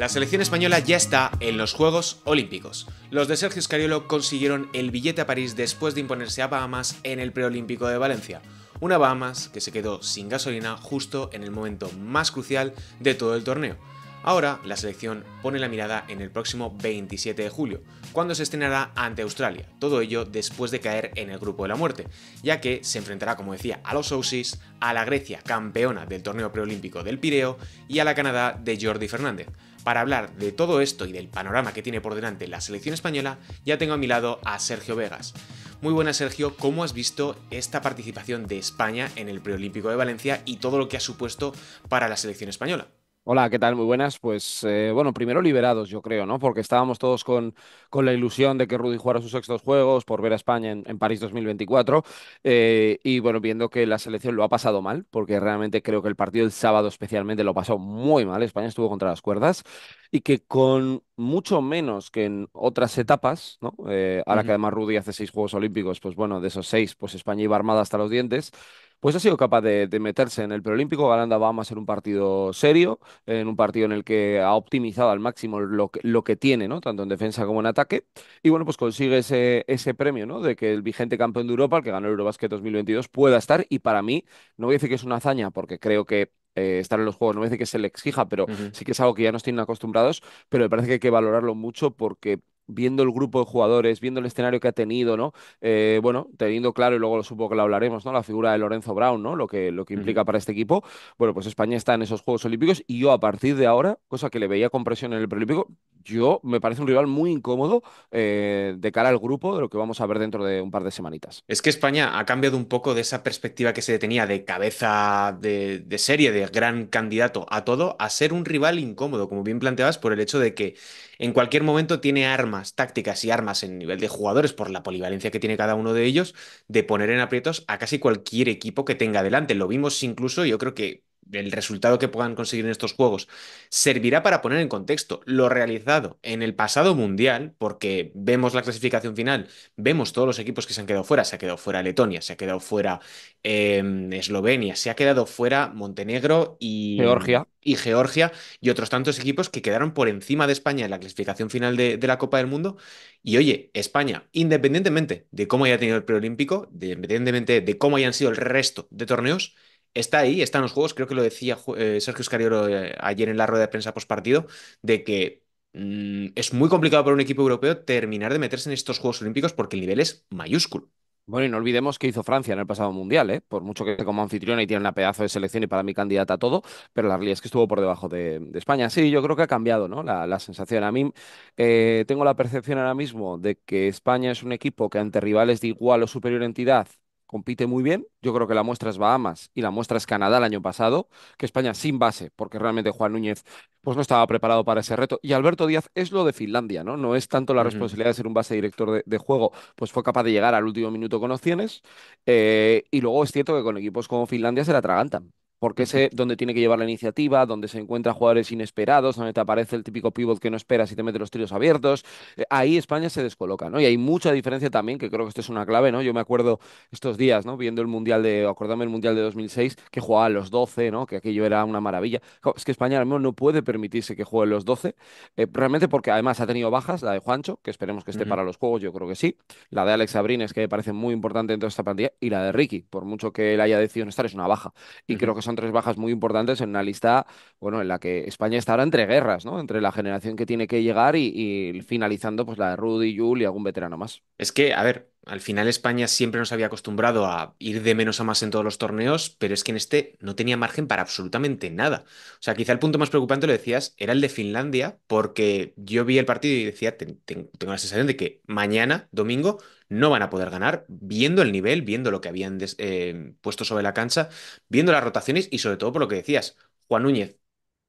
La selección española ya está en los Juegos Olímpicos. Los de Sergio Scariolo consiguieron el billete a París después de imponerse a Bahamas en el preolímpico de Valencia. Una Bahamas que se quedó sin gasolina justo en el momento más crucial de todo el torneo. Ahora la selección pone la mirada en el próximo 27 de julio, cuando se estrenará ante Australia, todo ello después de caer en el grupo de la muerte, ya que se enfrentará, como decía, a los Aussies, a la Grecia, campeona del torneo preolímpico del Pireo, y a la Canadá de Jordi Fernández. Para hablar de todo esto y del panorama que tiene por delante la selección española, ya tengo a mi lado a Sergio Vegas. Muy buenas Sergio, ¿cómo has visto esta participación de España en el preolímpico de Valencia y todo lo que ha supuesto para la selección española? Hola, ¿qué tal? Muy buenas. Pues eh, bueno, primero liberados, yo creo, ¿no? Porque estábamos todos con, con la ilusión de que Rudy jugara sus sextos juegos por ver a España en, París 2024. Eh, y bueno, viendo que la selección lo ha pasado mal, porque realmente creo que el partido del sábado especialmente lo pasó muy mal. España estuvo contra las cuerdas y que con mucho menos que en otras etapas, ¿no? Eh, ahora que además Rudy hace seis Juegos Olímpicos, pues bueno, de esos seis, pues España iba armada hasta los dientes pues ha sido capaz de, meterse en el preolímpico. ganando va a ser un partido serio, en un partido en el que ha optimizado al máximo lo que, tiene, ¿no? Tanto en defensa como en ataque. Y bueno, pues consigue ese, premio, ¿no? De que el vigente campeón de Europa, el que ganó el Eurobasket 2022, pueda estar. Y para mí, no voy a decir que es una hazaña, porque creo que eh, estar en los juegos. No me dice que se le exija, pero sí que es algo que ya nos tienen acostumbrados, pero me parece que hay que valorarlo mucho porque viendo el grupo de jugadores, viendo el escenario que ha tenido, ¿no? Eh, bueno, teniendo claro, y luego lo supongo que lo hablaremos, ¿no? La figura de Lorenzo Brown, ¿no? Lo que, lo que implica para este equipo. Bueno, pues España está en esos Juegos Olímpicos y yo a partir de ahora, cosa que le veía con presión en el preolímpico, yo me parece un rival muy incómodo eh, de cara al grupo de lo que vamos a ver dentro de un par de semanitas. Es que España ha cambiado un poco de esa perspectiva que se tenía de cabeza de, de serie, de gran candidato a todo, a ser un rival incómodo, como bien planteabas, por el hecho de que en cualquier momento tiene armas tácticas y armas en nivel de jugadores, por la polivalencia que tiene cada uno de ellos, de poner en aprietos a casi cualquier equipo que tenga delante. Lo vimos incluso, yo creo que el resultado que puedan conseguir en estos juegos, servirá para poner en contexto lo realizado en el pasado mundial, porque vemos la clasificación final, vemos todos los equipos que se han quedado fuera, se ha quedado fuera Letonia, se ha quedado fuera em, Eslovenia, se ha quedado fuera Montenegro y Georgia. y Georgia y otros tantos equipos que quedaron por encima de España en la clasificación final de, la Copa del Mundo. Y oye, España, independientemente de cómo haya tenido el preolímpico, independientemente de cómo hayan sido el resto de torneos, está ahí, están los juegos. Creo que lo decía eh, Sergio Escariolo eh, ayer en la rueda de prensa postpartido, de que mm, es muy complicado para un equipo europeo terminar de meterse en estos Juegos Olímpicos porque el nivel es mayúsculo. Bueno, y no olvidemos que hizo Francia en el pasado mundial, ¿eh? por mucho que como anfitriona y tiene una pedazo de selección y para mí candidata a todo, pero la realidad es que estuvo por debajo de, España. Sí, yo creo que ha cambiado ¿no? la, sensación. A mí eh, tengo la percepción ahora mismo de que España es un equipo que ante rivales de igual o superior entidad compite muy bien. Yo creo que la muestra es Bahamas y la muestra es Canadá el año pasado, que España sin base, porque realmente Juan Núñez pues no estaba preparado para ese reto. Y Alberto Díaz es lo de Finlandia, ¿no? No es tanto la responsabilidad de ser un base director de, juego, pues fue capaz de llegar al último minuto con opciones. Eh, y luego es cierto que con equipos como Finlandia se la atragantan porque sé donde tiene que llevar la iniciativa, donde se encuentran jugadores inesperados, donde te aparece el típico pivot que no esperas y te mete los tiros abiertos. Eh, ahí España se descoloca, ¿no? Y hay mucha diferencia también, que creo que esto es una clave, ¿no? Yo me acuerdo estos días, ¿no? Viendo el Mundial de, acordándome el Mundial de 2006, que jugaba a los 12, ¿no? Que aquello era una maravilla. Es que España al menos no puede permitirse que juegue los 12, eh, realmente porque además ha tenido bajas, la de Juancho, que esperemos que esté para los juegos, yo creo que sí, la de Alex Abrines, que me parece muy importante dentro de esta plantilla, y la de Ricky, por mucho que él haya decidido no estar, es una baja. Y creo que son tres bajas muy importantes en una lista, bueno, en la que España está ahora entre guerras, ¿no? Entre la generación que tiene que llegar y, finalizando, pues la de Rudy, Jul y algún veterano más. Es que, a ver, al final España siempre nos había acostumbrado a ir de menos a más en todos los torneos, pero es que en este no tenía margen para absolutamente nada. O sea, quizá el punto más preocupante, lo decías, era el de Finlandia, porque yo vi el partido y decía, tengo la sensación de que mañana, domingo, no van a poder ganar, viendo el nivel, viendo lo que habían eh, puesto sobre la cancha, viendo las rotaciones y sobre todo por lo que decías, Juan Núñez,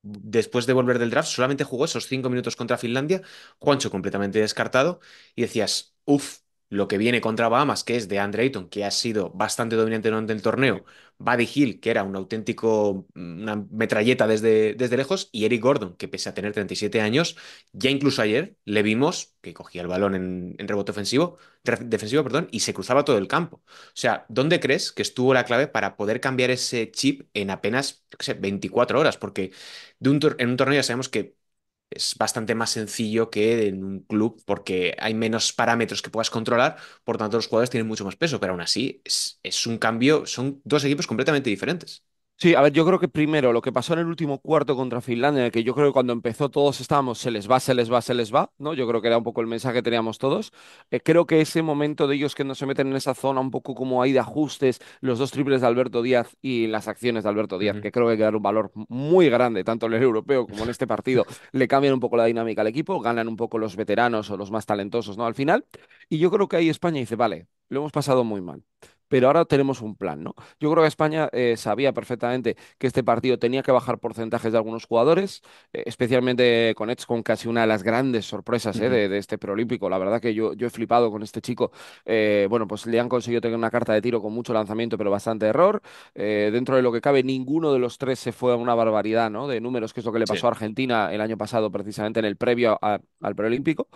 después de volver del draft, solamente jugó esos cinco minutos contra Finlandia, Juancho completamente descartado, y decías, uff, lo que viene contra Bahamas, que es de Andre Ayton, que ha sido bastante dominante durante el torneo, Buddy Hill, que era un auténtico, mm, una metralleta desde, desde lejos, y Eric Gordon, que pese a tener 37 años, ya incluso ayer le vimos que cogía el balón en, rebote ofensivo, defensivo perdón, y se cruzaba todo el campo. O sea, ¿dónde crees que estuvo la clave para poder cambiar ese chip en apenas, 24 horas? Porque en un torneo ya sabemos que es bastante más sencillo que en un club porque hay menos parámetros que puedas controlar, por tanto los jugadores tienen mucho más peso, pero aún así es, es un cambio, son dos equipos completamente diferentes. Sí, a ver, yo creo que primero lo que pasó en el último cuarto contra Finlandia, que yo creo que cuando empezó todos estábamos, se les va, se les va, se les va, ¿no? Yo creo que era un poco el mensaje que teníamos todos. Eh, creo que ese momento de ellos que no se meten en esa zona un poco como hay de ajustes, los dos triples de Alberto Díaz y las acciones de Alberto Díaz, que creo que hay que dar un valor muy grande, tanto en el europeo como en este partido, le cambian un poco la dinámica al equipo, ganan un poco los veteranos o los más talentosos, ¿no? Al final. Y yo creo que ahí España dice, vale, lo hemos pasado muy mal pero ahora tenemos un plan, ¿no? Yo creo que España eh, sabía perfectamente que este partido tenía que bajar porcentajes de algunos jugadores, eh, especialmente con Edson, con casi una de las grandes sorpresas eh, de, este preolímpico. La verdad que yo, yo he flipado con este chico. bueno, pues le han conseguido tener una carta de tiro con mucho lanzamiento, pero bastante error. dentro de lo que cabe, ninguno de los tres se fue a una barbaridad, ¿no? De números, que es lo que le pasó a Argentina el año pasado, precisamente en el previo al preolímpico.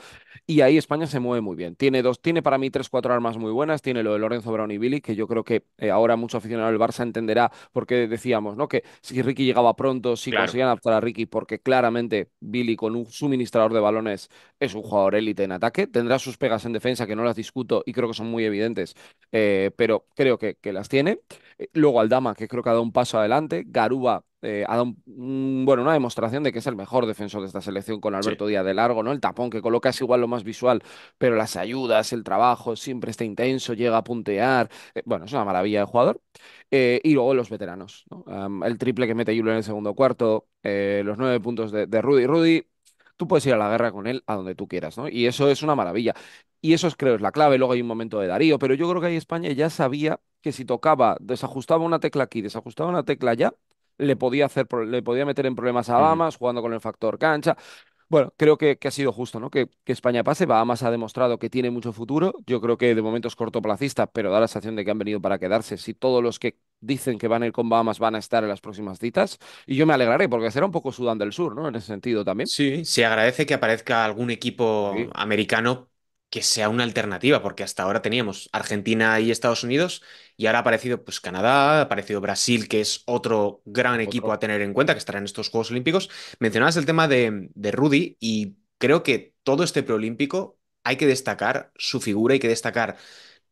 Y ahí España se mueve muy bien. Tiene dos, tiene para mí tres, cuatro armas muy buenas. Tiene lo de Lorenzo Brown y Billy, que yo creo que eh, ahora mucho aficionado del Barça entenderá porque decíamos, ¿no? Que si Ricky llegaba pronto, si claro. conseguían adaptar a Ricky, porque claramente Billy con un suministrador de balones es un jugador élite en ataque, tendrá sus pegas en defensa que no las discuto y creo que son muy evidentes, eh, pero creo que, que las tiene. Eh, luego Aldama, que creo que ha dado un paso adelante, Garuba eh, bueno, una demostración de que es el mejor defensor de esta selección con Alberto Díaz de largo, ¿no? El tapón que coloca es igual lo más visual, pero las ayudas, el trabajo, siempre está intenso, llega a puntear. Eh, bueno, es una maravilla de jugador. Eh, y luego los veteranos, el triple que mete Julio en el segundo cuarto, los nueve puntos de, Rudy. Rudy, tú puedes ir a la guerra con él a donde tú quieras, ¿no? Y eso es una maravilla. Y eso es, creo es la clave. Luego hay un momento de Darío, pero yo creo que ahí España ya sabía que si tocaba, desajustaba una tecla aquí, desajustaba una tecla allá, le podía, hacer, le podía meter en problemas a Bahamas, jugando con el factor cancha. Bueno, creo que, ha sido justo, ¿no? Que, España pase. Bahamas ha demostrado que tiene mucho futuro. Yo creo que de momento es cortoplacista, pero da la sensación de que han venido para quedarse. Si todos los que dicen que van a ir con Bahamas van a estar en las próximas citas. Y yo me alegraré, porque será un poco Sudán del Sur, ¿no? En ese sentido también. Sí, se agradece que aparezca algún equipo americano que sea una alternativa, porque hasta ahora teníamos Argentina y Estados Unidos, y ahora ha aparecido pues, Canadá, ha aparecido Brasil, que es otro gran equipo a tener en cuenta, que estará en estos Juegos Olímpicos. Mencionabas el tema de, Rudy, y creo que todo este preolímpico hay que destacar su figura, hay que destacar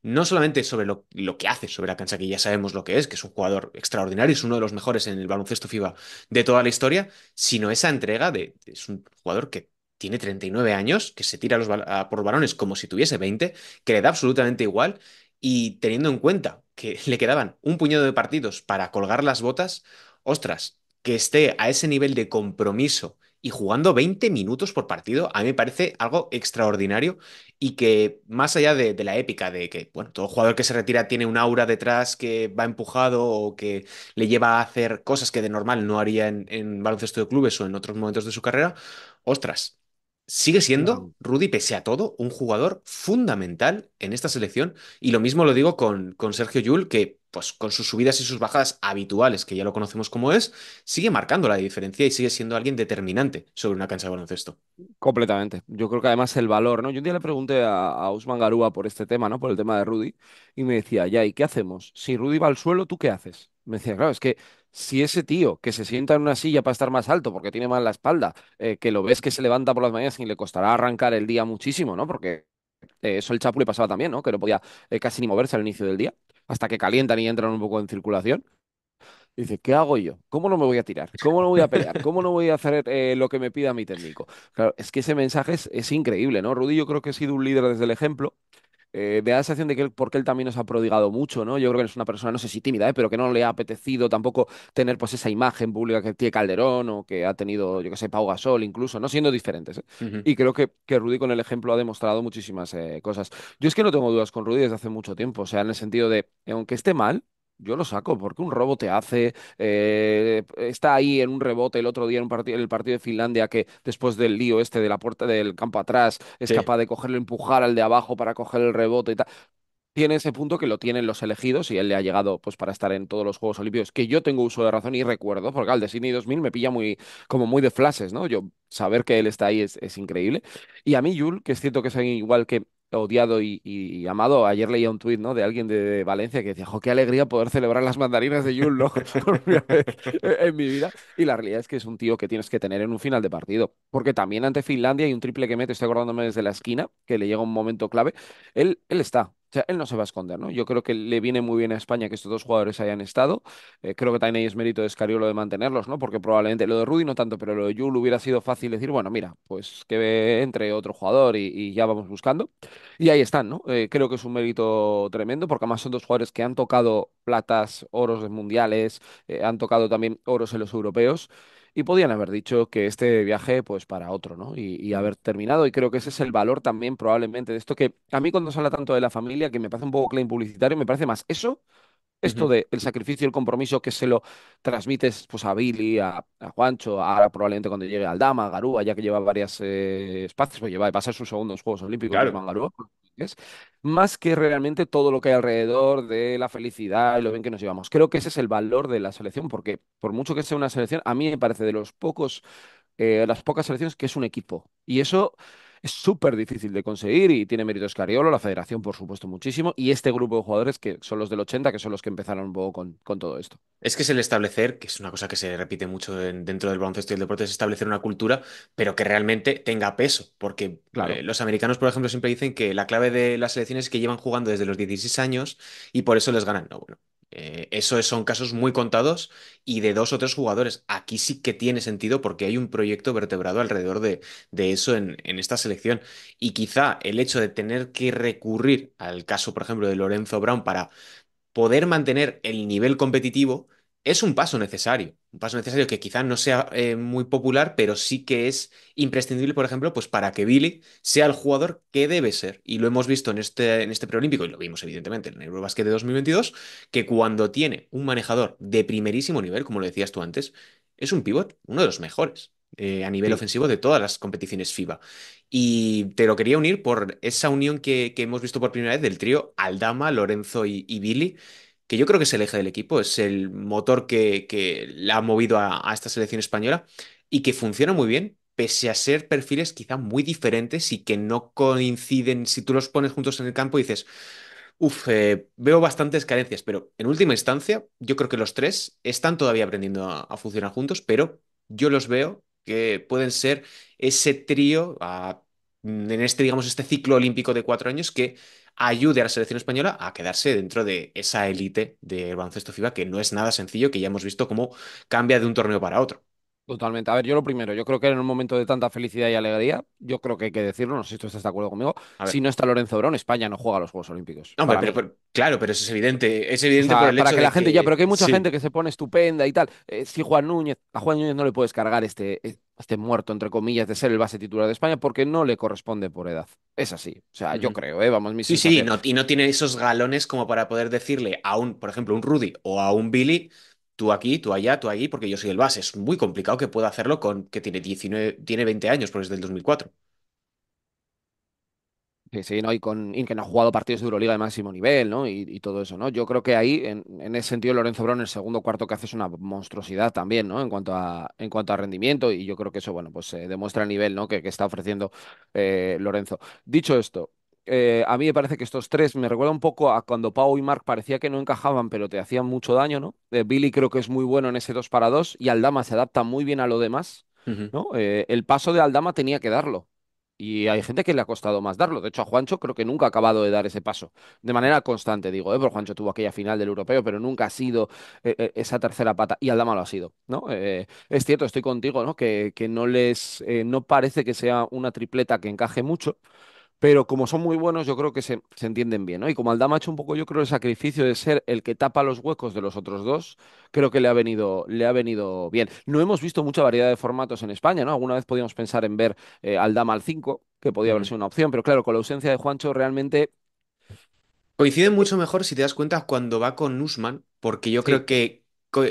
no solamente sobre lo, lo, que hace sobre la cancha, que ya sabemos lo que es, que es un jugador extraordinario, es uno de los mejores en el baloncesto FIBA de toda la historia, sino esa entrega de, es un jugador que tiene 39 años, que se tira los, por varones como si tuviese 20, que le da absolutamente igual y teniendo en cuenta que le quedaban un puñado de partidos para colgar las botas, ostras, que esté a ese nivel de compromiso y jugando 20 minutos por partido, a mí me parece algo extraordinario y que más allá de, la épica de que, bueno, todo jugador que se retira tiene un aura detrás que va empujado o que le lleva a hacer cosas que de normal no haría en, en baloncesto de clubes o en otros momentos de su carrera, ostras, sigue siendo, Rudy, pese a todo, un jugador fundamental en esta selección. Y lo mismo lo digo con, con Sergio Yul, que pues, con sus subidas y sus bajadas habituales, que ya lo conocemos como es, sigue marcando la diferencia y sigue siendo alguien determinante sobre una cancha de baloncesto. Completamente. Yo creo que además el valor, ¿no? Yo un día le pregunté a, a Usman Garúa por este tema, ¿no? Por el tema de Rudy, y me decía, ya, ¿y qué hacemos? Si Rudy va al suelo, ¿tú qué haces? Me decía, claro, es que si ese tío que se sienta en una silla para estar más alto porque tiene mal la espalda, eh, que lo ves que se levanta por las mañanas y le costará arrancar el día muchísimo, ¿no? Porque eh, eso el Chapu le pasaba también, ¿no? Que no podía eh, casi ni moverse al inicio del día, hasta que calientan y entran un poco en circulación. dice, ¿qué hago yo? ¿Cómo no me voy a tirar? ¿Cómo no voy a pelear? ¿Cómo no voy a hacer lo que me pida mi técnico? Claro, es que ese mensaje es, es, increíble, ¿no? Rudy yo creo que ha sido un líder desde el ejemplo de eh, la sensación de que él, porque él también nos ha prodigado mucho, ¿no? Yo creo que es una persona, no sé si tímida, ¿eh? pero que no le ha apetecido tampoco tener pues esa imagen pública que tiene Calderón o que ha tenido, yo que sé, Pau Gasol incluso, ¿no? Siendo diferentes. ¿eh? Y creo que, que Rudy con el ejemplo ha demostrado muchísimas cosas. Yo es que no tengo dudas con Rudy desde hace mucho tiempo, o sea, en el sentido de, aunque esté mal, yo lo saco porque un robo te hace. Eh, está ahí en un rebote el otro día en, el partido de Finlandia que después del lío este de la puerta del campo atrás es capaz de cogerlo, empujar al de abajo para coger el rebote y tal. Tiene ese punto que lo tienen los elegidos y él le ha llegado pues para estar en todos los Juegos Olímpicos, que yo tengo uso de razón y recuerdo, porque al de Sydney 2000 me pilla muy como muy de flashes, ¿no? Yo saber que él está ahí es, es increíble. Y a mí, Yul, que es cierto que es igual que odiado y, amado. Ayer leía un tuit ¿no? de alguien de, Valencia que decía, qué alegría poder celebrar las mandarinas de Jun en mi vida. Y la realidad es que es un tío que tienes que tener en un final de partido. Porque también ante Finlandia hay un triple que mete, estoy acordándome desde la esquina, que le llega un momento clave. Él, él está, o sea, él no se va a esconder, ¿no? Yo creo que le viene muy bien a España que estos dos jugadores hayan estado. Eh, creo que también es mérito de Escariolo de mantenerlos, ¿no? Porque probablemente lo de Rudy no tanto, pero lo de Yul hubiera sido fácil decir, bueno, mira, pues que entre otro jugador y, ya vamos buscando. Y ahí están, ¿no? Eh, creo que es un mérito tremendo, porque además son dos jugadores que han tocado platas, oros mundiales, eh, han tocado también oros en los europeos y podían haber dicho que este viaje pues para otro, ¿no? Y, haber terminado y creo que ese es el valor también probablemente de esto que a mí cuando se habla tanto de la familia que me parece un poco claim publicitario, me parece más eso esto del el sacrificio y el compromiso que se lo transmites pues, a Billy, a, Juancho, ahora probablemente cuando llegue al Dama, a Garúa, ya que lleva varias eh, espacios, pues lleva, va a ser sus segundos Juegos Olímpicos, claro. Garúa es, más que realmente todo lo que hay alrededor de la felicidad y lo bien que nos llevamos. Creo que ese es el valor de la selección, porque por mucho que sea una selección, a mí me parece de los pocos, eh, las pocas selecciones que es un equipo. Y eso es súper difícil de conseguir y tiene méritos Cariolo, la federación, por supuesto, muchísimo, y este grupo de jugadores que son los del 80, que son los que empezaron un poco con, todo esto. Es que es el establecer, que es una cosa que se repite mucho dentro del baloncesto y el deporte, es establecer una cultura, pero que realmente tenga peso, porque eh, los americanos, por ejemplo, siempre dicen que la clave de las selecciones es que llevan jugando desde los 16 años y por eso les ganan. No, bueno, eh, eso son casos muy contados y de dos o tres jugadores. Aquí sí que tiene sentido porque hay un proyecto vertebrado alrededor de, eso en, esta selección. Y quizá el hecho de tener que recurrir al caso, por ejemplo, de Lorenzo Brown para poder mantener el nivel competitivo es un paso necesario, un paso necesario que quizás no sea eh, muy popular, pero sí que es imprescindible, por ejemplo, pues para que Billy sea el jugador que debe ser. Y lo hemos visto en este, en este preolímpico, y lo vimos evidentemente en el Eurobasket de 2022, que cuando tiene un manejador de primerísimo nivel, como lo decías tú antes, es un pivot, uno de los mejores. Eh, a nivel ofensivo de todas las competiciones FIBA. Y te lo quería unir por esa unión que, hemos visto por primera vez del trío Aldama, Lorenzo y, y Billy, que yo creo que es el eje del equipo, es el motor que, que la ha movido a, esta selección española y que funciona muy bien, pese a ser perfiles quizá muy diferentes y que no coinciden, si tú los pones juntos en el campo y dices, uff, eh, veo bastantes carencias, pero en última instancia, yo creo que los tres están todavía aprendiendo a, funcionar juntos, pero yo los veo que pueden ser ese trío en este, digamos, este ciclo olímpico de cuatro años que ayude a la selección española a quedarse dentro de esa élite del baloncesto FIBA, que no es nada sencillo, que ya hemos visto cómo cambia de un torneo para otro. Totalmente. A ver, yo lo primero, yo creo que en un momento de tanta felicidad y alegría, yo creo que hay que decirlo, no sé si tú estás de acuerdo conmigo, si no está Lorenzo Brón, España no juega a los Juegos Olímpicos. pero, claro, pero eso es evidente. Es evidente para que la gente, ya, pero que hay mucha gente que se pone estupenda y tal. Eh, si Juan Núñez, a Juan Núñez no le puedes cargar este, este muerto, entre comillas, de ser el base titular de España porque no le corresponde por edad. Es así. O sea, yo creo, ¿eh? Vamos, mi Sí, sí, y no tiene esos galones como para poder decirle a un, por ejemplo, un Rudy o a un Billy tú aquí, tú allá, tú allí, porque yo soy el base. Es muy complicado que pueda hacerlo con que tiene 19, tiene 20 años, porque es del 2004. Sí, sí, ¿no? Y con que no ha jugado partidos de Euroliga de máximo nivel, ¿no? Y, todo eso, ¿no? Yo creo que ahí, en, ese sentido, Lorenzo Brown, el segundo cuarto que hace es una monstruosidad también, ¿no? En cuanto a, en cuanto a rendimiento, y yo creo que eso, bueno, pues se demuestra el nivel, ¿no? Que, está ofreciendo eh, Lorenzo. Dicho esto, eh, a mí me parece que estos tres me recuerda un poco a cuando Pau y Mark parecía que no encajaban, pero te hacían mucho daño, ¿no? Eh, Billy creo que es muy bueno en ese dos para 2 y Aldama se adapta muy bien a lo demás, ¿no? Eh, el paso de Aldama tenía que darlo. Y hay gente que le ha costado más darlo. De hecho, a Juancho creo que nunca ha acabado de dar ese paso. De manera constante, digo, ¿eh? Juancho tuvo aquella final del europeo, pero nunca ha sido esa tercera pata. Y Aldama lo ha sido, ¿no? es cierto, estoy contigo, ¿no? Que, que no les. no parece que sea una tripleta que encaje mucho pero como son muy buenos, yo creo que se, entienden bien, ¿no? Y como Aldama ha hecho un poco, yo creo, el sacrificio de ser el que tapa los huecos de los otros dos, creo que le ha venido, le ha venido bien. No hemos visto mucha variedad de formatos en España, ¿no? Alguna vez podíamos pensar en ver Aldama eh, al 5, que podía haber sido una opción, pero claro, con la ausencia de Juancho realmente... Coincide mucho mejor, si te das cuenta, cuando va con Usman, porque yo creo que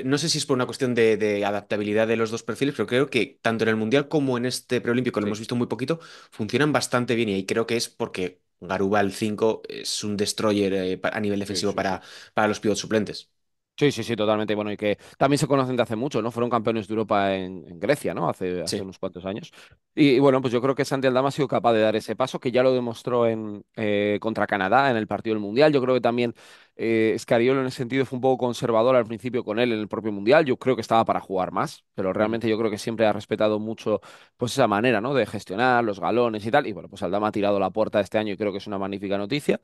no sé si es por una cuestión de, adaptabilidad de los dos perfiles, pero creo que tanto en el Mundial como en este preolímpico, lo hemos visto muy poquito, funcionan bastante bien y ahí creo que es porque Garubal 5 es un destroyer eh, a nivel defensivo Para, para los pivots suplentes. Sí, sí, sí, totalmente. Bueno, y que también se conocen de hace mucho, ¿no? Fueron campeones de Europa en, Grecia, ¿no? Hace, hace unos cuantos años. Y, bueno, pues yo creo que Santi Aldama ha sido capaz de dar ese paso, que ya lo demostró en, eh, contra Canadá en el partido del Mundial. Yo creo que también Escariolo eh, en ese sentido fue un poco conservador al principio con él en el propio Mundial. Yo creo que estaba para jugar más, pero realmente yo creo que siempre ha respetado mucho pues esa manera ¿no? de gestionar los galones y tal. Y bueno, pues Aldama ha tirado la puerta este año y creo que es una magnífica noticia.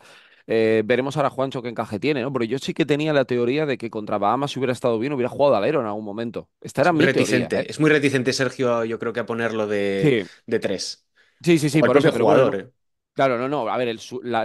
Eh, veremos ahora Juancho qué encaje tiene, ¿no? Pero yo sí que tenía la teoría de que contra Bahamas hubiera estado bien, hubiera jugado alero en algún momento. Esta es ¿eh? Es muy reticente Sergio, yo creo que a ponerlo de, de tres. Sí, sí, sí, por eso, Claro, no, no. A ver, el,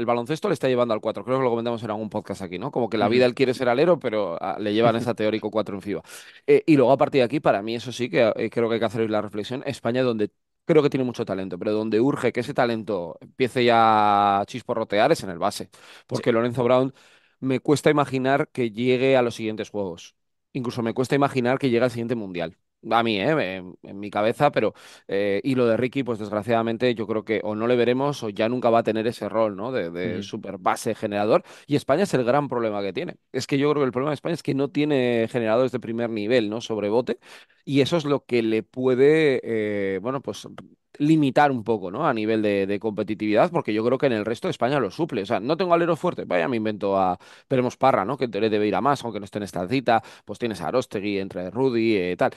baloncesto le está llevando al 4. Creo que lo comentamos en algún podcast aquí, ¿no? Como que la vida él quiere ser alero, pero ah, le llevan ese teórico 4 en FIBA. Eh, y luego a partir de aquí, para mí, eso sí que eh, creo que hay que hacer la reflexión. España, donde creo que tiene mucho talento, pero donde urge que ese talento empiece ya a chisporrotear es en el base. Porque Lorenzo Brown me cuesta imaginar que llegue a los siguientes juegos. Incluso me cuesta imaginar que llegue al siguiente mundial a mí, ¿eh? en, mi cabeza, pero eh, y lo de Ricky, pues desgraciadamente yo creo que o no le veremos o ya nunca va a tener ese rol, ¿no? De, super base generador. Y España es el gran problema que tiene. Es que yo creo que el problema de España es que no tiene generadores de primer nivel, ¿no? Sobre bote. Y eso es lo que le puede, eh, bueno, pues limitar un poco, ¿no? A nivel de, competitividad, porque yo creo que en el resto de España lo suple. O sea, no tengo alero fuerte, vaya, me invento a veremos Parra, ¿no? Que le debe ir a más, aunque no esté en esta cita. Pues tienes a Rostegui, entre Rudy, y eh, tal.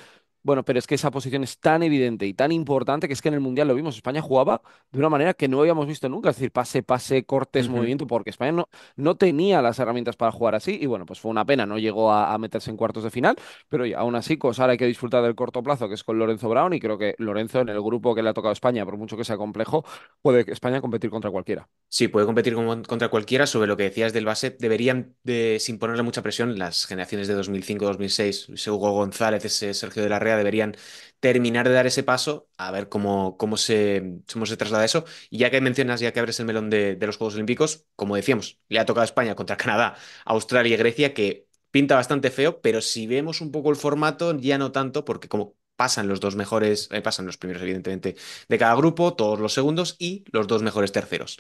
Bueno, pero es que esa posición es tan evidente y tan importante que es que en el Mundial lo vimos. España jugaba de una manera que no habíamos visto nunca, es decir, pase, pase, cortes, movimiento, porque España no, no, tenía las herramientas para jugar así. Y bueno, pues fue una pena, no llegó a, meterse en cuartos de final. Pero aún así, cosa pues hay que disfrutar del corto plazo, que es con Lorenzo Brown. Y creo que Lorenzo, en el grupo que le ha tocado España, por mucho que sea complejo, puede España competir contra cualquiera. Sí, puede competir contra cualquiera. Sobre lo que decías del base, deberían, de, eh, sin ponerle mucha presión, las generaciones de 2005-2006, Hugo González, ese Sergio de la Real deberían terminar de dar ese paso, a ver cómo, cómo, se, traslada eso. Y ya que mencionas, ya que abres el melón de, los Juegos Olímpicos, como decíamos, le ha tocado a España contra Canadá, Australia y Grecia, que pinta bastante feo, pero si vemos un poco el formato, ya no tanto, porque como pasan los dos mejores, eh, pasan los primeros, evidentemente, de cada grupo, todos los segundos y los dos mejores terceros.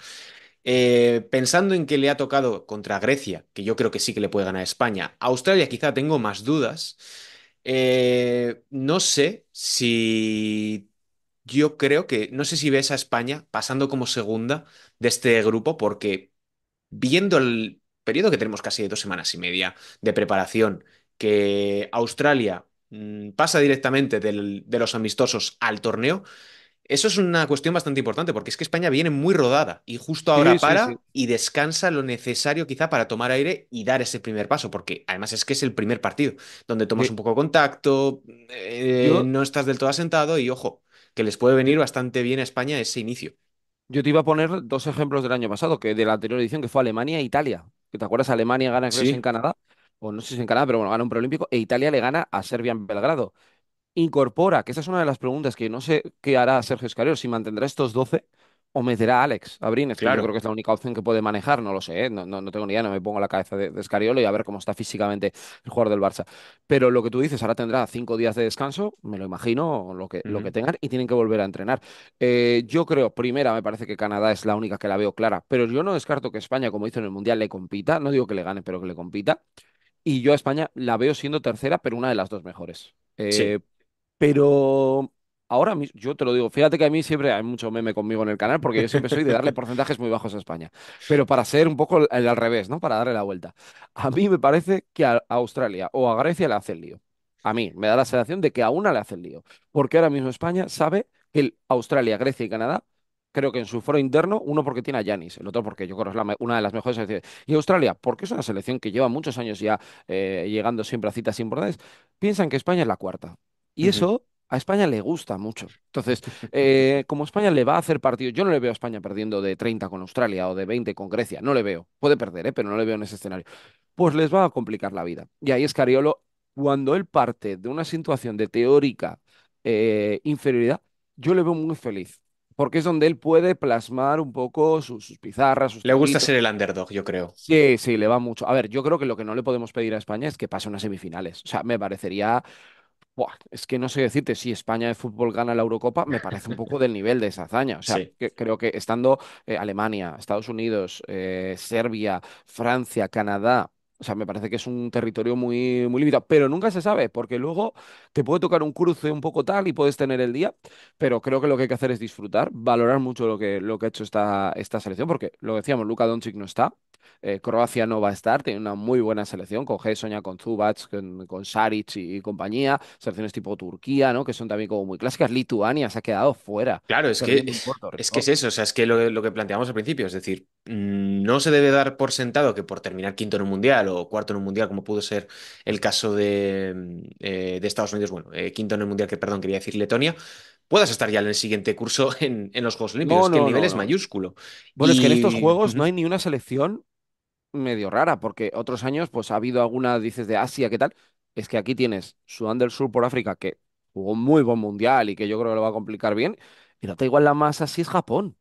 Eh, pensando en que le ha tocado contra Grecia, que yo creo que sí que le puede ganar a España, Australia quizá tengo más dudas. Eh, no sé si yo creo que, no sé si ves a España pasando como segunda de este grupo, porque viendo el periodo que tenemos casi de dos semanas y media de preparación, que Australia mm, pasa directamente de los amistosos al torneo, eso es una cuestión bastante importante porque es que España viene muy rodada y justo ahora para y descansa lo necesario quizá para tomar aire y dar ese primer paso, porque además es que es el primer partido donde tomas un poco de contacto, eh, no estás del todo asentado y ojo, que les puede venir bastante bien a España ese inicio. Yo te iba a poner dos ejemplos del año pasado, que de la anterior edición que fue Alemania e Italia, que te acuerdas Alemania gana en Canadá, o no sé si en Canadá, pero bueno, gana un preolímpico e Italia le gana a Serbia en Belgrado incorpora, que esa es una de las preguntas que no sé qué hará Sergio Escariolo si mantendrá estos 12 o meterá a Alex Abrines, claro. yo creo que es la única opción que puede manejar, no lo sé, ¿eh? no, tengo ni idea, no me pongo la cabeza de, de Escariolo y a ver cómo está físicamente el jugador del Barça. Pero lo que tú dices, ahora tendrá cinco días de descanso, me lo imagino, lo que, lo que tengan, y tienen que volver a entrenar. Eh, yo creo, primera, me parece que Canadá es la única que la veo clara, pero yo no descarto que España, como hizo en el Mundial, le compita, no digo que le gane, pero que le compita. Y yo a España la veo siendo tercera, pero una de las dos mejores. Eh, pero ahora yo te lo digo, fíjate que a mí siempre hay mucho meme conmigo en el canal porque yo siempre soy de darle porcentajes muy bajos a España. Pero para ser un poco el, al revés, ¿no? Para darle la vuelta. A mí me parece que a, Australia o a Grecia le hace el lío. A mí me da la sensación de que a una le hace el lío. Porque ahora mismo España sabe que Australia, Grecia y Canadá creo que en su foro interno, uno porque tiene a Yanis, el otro porque yo creo que es una de las mejores selecciones. Y Australia, porque es una selección que lleva muchos años ya eh, llegando siempre a citas importantes, piensan que España es la cuarta. Y eso a España le gusta mucho. Entonces, eh, como España le va a hacer partido, yo no le veo a España perdiendo de 30 con Australia o de 20 con Grecia, no le veo. Puede perder, ¿eh? pero no le veo en ese escenario. Pues les va a complicar la vida. Y ahí es Cariolo. cuando él parte de una situación de teórica eh, inferioridad, yo le veo muy feliz. Porque es donde él puede plasmar un poco sus, pizarras. le gusta ser el underdog, yo creo. Sí, sí, le va mucho. A ver, yo creo que lo que no le podemos pedir a España es que pase unas semifinales. O sea, me parecería es que no sé decirte si España de fútbol gana la Eurocopa, me parece un poco del nivel de esa hazaña. O sea, creo que estando eh, Alemania, Estados Unidos, eh, Serbia, Francia, Canadá, o sea, me parece que es un territorio muy, muy limitado, pero nunca se sabe, porque luego te puede tocar un cruce un poco tal y puedes tener el día, pero creo que lo que hay que hacer es disfrutar, valorar mucho lo que, lo que ha hecho esta, esta selección, porque lo decíamos, Luca Doncic no está, eh, Croacia no va a estar, tiene una muy buena selección con Sonia con Zubac, con, Saric y, compañía, selecciones tipo Turquía, ¿no? Que son también como muy clásicas. Lituania se ha quedado fuera. Claro, es que, es que es eso, o sea, es que lo, que planteamos al principio, es decir, mm, no se debe dar por sentado que por terminar quinto en un mundial o cuarto en un mundial, como pudo ser el caso de, mm, eh, de Estados Unidos, bueno, eh, quinto en el mundial, que perdón, quería decir Letonia, puedas estar ya en el siguiente curso en, los Juegos Olímpicos. que el nivel es mayúsculo. Bueno, es que en estos Juegos no hay ni una selección medio rara, porque otros años pues ha habido alguna, dices, de Asia, ¿qué tal? Es que aquí tienes Sudán del Sur por África, que jugó un muy buen mundial y que yo creo que lo va a complicar bien, y no te igual la más así es Japón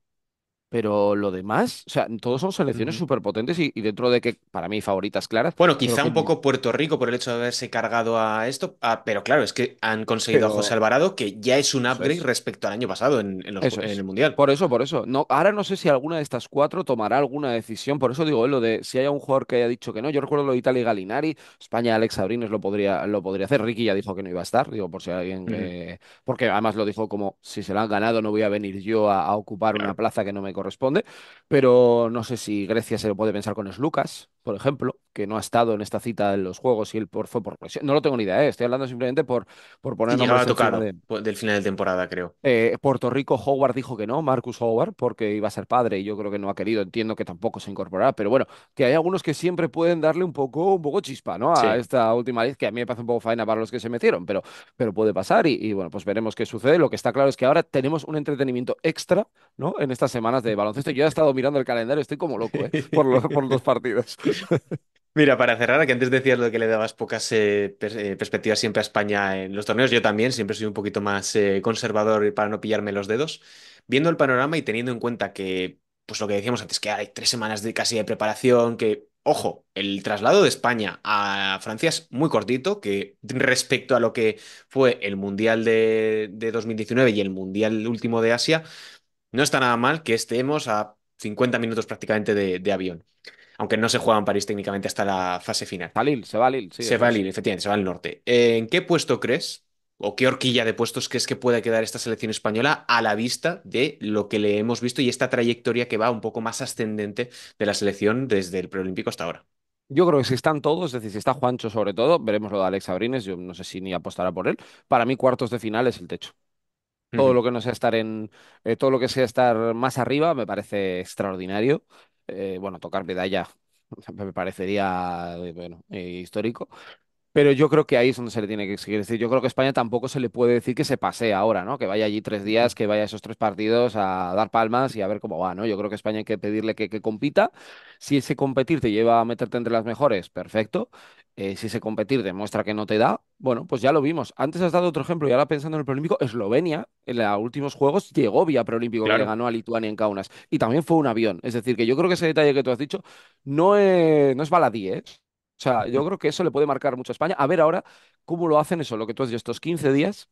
pero lo demás, o sea, todos son selecciones súper potentes y, dentro de que para mí favoritas claras. Bueno, quizá un poco Puerto Rico por el hecho de haberse cargado a esto, ah, pero claro, es que han conseguido a José Alvarado, que ya es un upgrade respecto al año pasado en, el Mundial. Por eso, por eso. No, ahora no sé si alguna de estas cuatro tomará alguna decisión, por eso digo eh, lo de si hay un jugador que haya dicho que no, yo recuerdo lo de Italia y Galinari, España Alex Abrines lo podría, lo podría hacer, Ricky ya dijo que no iba a estar, digo, por si alguien eh, Porque además lo dijo como, si se lo han ganado no voy a venir yo a, ocupar una plaza que no me corresponde corresponde, pero no sé si Grecia se lo puede pensar con Lucas, por ejemplo que no ha estado en esta cita de los juegos y él por, fue por No lo tengo ni idea, ¿eh? estoy hablando simplemente por, por poner del final de temporada, creo. Eh, Puerto Rico, Howard dijo que no, Marcus Howard, porque iba a ser padre y yo creo que no ha querido. Entiendo que tampoco se incorporará, pero bueno, que hay algunos que siempre pueden darle un poco, un poco chispa ¿no? a esta última vez, que a mí me parece un poco faena para los que se metieron, pero, pero puede pasar y, bueno, pues veremos qué sucede. Lo que está claro es que ahora tenemos un entretenimiento extra ¿no? en estas semanas de baloncesto. Yo he estado mirando el calendario, estoy como loco ¿eh? por, los, por los partidos. Mira, para cerrar, que antes decías lo que le dabas pocas eh, eh, perspectivas siempre a España en los torneos, yo también siempre soy un poquito más eh, conservador para no pillarme los dedos. Viendo el panorama y teniendo en cuenta que, pues lo que decíamos antes, que hay tres semanas de, casi de preparación, que, ojo, el traslado de España a Francia es muy cortito, que respecto a lo que fue el Mundial de, 2019 y el Mundial último de Asia, no está nada mal que estemos a 50 minutos prácticamente de avión aunque no se juega en París técnicamente hasta la fase final. Se va Lille, se va Lille, efectivamente, se va al norte. Eh, ¿En qué puesto crees o qué horquilla de puestos crees que pueda quedar esta selección española a la vista de lo que le hemos visto y esta trayectoria que va un poco más ascendente de la selección desde el preolímpico hasta ahora? Yo creo que si están todos, es decir, si está Juancho sobre todo, veremos lo de Alex Abrines, yo no sé si ni apostará por él. Para mí, cuartos de final es el techo. Todo lo que no sea estar en. Eh, todo lo que sea estar más arriba me parece extraordinario. Eh, bueno, tocar medalla me parecería eh, bueno, eh, histórico. Pero yo creo que ahí es donde se le tiene que exigir. decir, yo creo que España tampoco se le puede decir que se pase ahora, ¿no? Que vaya allí tres días, que vaya a esos tres partidos a dar palmas y a ver cómo va, ¿no? Yo creo que España hay que pedirle que, compita. Si ese competir te lleva a meterte entre las mejores, perfecto. si ese competir demuestra que no te da, bueno, pues ya lo vimos. Antes has dado otro ejemplo y ahora pensando en el preolímpico, Eslovenia en los últimos juegos llegó vía preolímpico ganó a Lituania en Kaunas y también fue un avión. Es decir, que yo creo que ese detalle que tú has dicho no es, no es baladí, ¿eh? O sea, yo creo que eso le puede marcar mucho a España. A ver ahora cómo lo hacen eso, lo que tú has dicho, estos 15 días,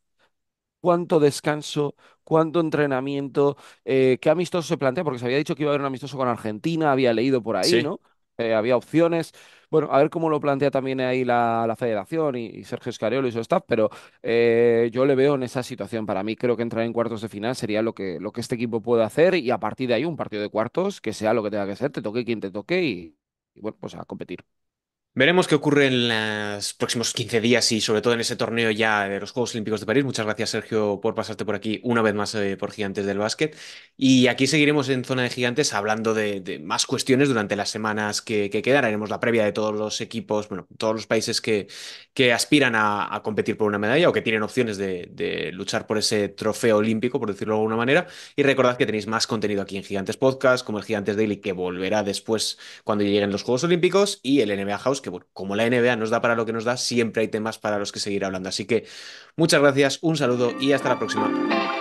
cuánto descanso, cuánto entrenamiento, eh, qué amistoso se plantea, porque se había dicho que iba a haber un amistoso con Argentina, había leído por ahí, ¿no? Eh, había opciones. Bueno, a ver cómo lo plantea también ahí la, federación y, Sergio Escariolo y su staff, pero eh, yo le veo en esa situación. Para mí creo que entrar en cuartos de final sería lo que, lo que este equipo puede hacer y a partir de ahí un partido de cuartos que sea lo que tenga que ser, te toque quien te toque y bueno, pues a competir. Veremos qué ocurre en los próximos 15 días y sobre todo en ese torneo ya de los Juegos Olímpicos de París. Muchas gracias, Sergio, por pasarte por aquí una vez más eh, por Gigantes del Básquet. Y aquí seguiremos en Zona de Gigantes hablando de, más cuestiones durante las semanas que, quedan. Haremos la previa de todos los equipos, bueno, todos los países que, aspiran a, competir por una medalla o que tienen opciones de, luchar por ese trofeo olímpico, por decirlo de alguna manera. Y recordad que tenéis más contenido aquí en Gigantes Podcast, como el Gigantes Daily, que volverá después cuando lleguen los Juegos Olímpicos y el NBA House que, como la NBA nos da para lo que nos da, siempre hay temas para los que seguir hablando. Así que muchas gracias, un saludo y hasta la próxima.